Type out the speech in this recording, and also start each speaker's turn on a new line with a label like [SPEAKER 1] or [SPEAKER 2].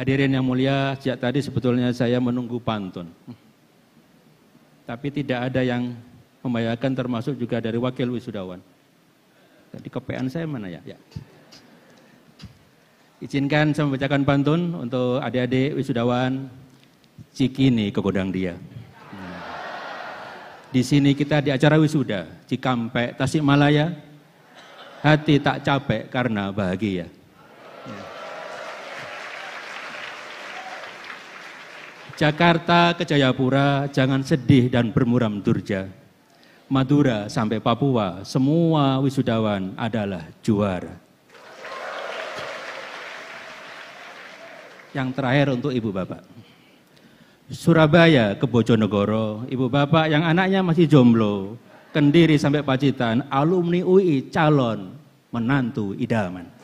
[SPEAKER 1] Hadirin yang mulia, sejak tadi sebetulnya saya menunggu pantun. Tapi tidak ada yang membayarkan termasuk juga dari wakil wisudawan. Tadi kepean saya mana ya? ya. Izinkan saya membacakan pantun untuk adik-adik wisudawan Cikini ke gudang dia. Di sini kita di acara wisuda, Cikampek, Tasikmalaya, hati tak capek karena bahagia. Jakarta ke Jayapura, jangan sedih dan bermuram durja. Madura sampai Papua, semua wisudawan adalah juara. Yang terakhir untuk Ibu Bapak. Surabaya ke Bojonegoro, Ibu Bapak yang anaknya masih jomblo, Kendiri sampai Pacitan, alumni UI calon menantu idaman.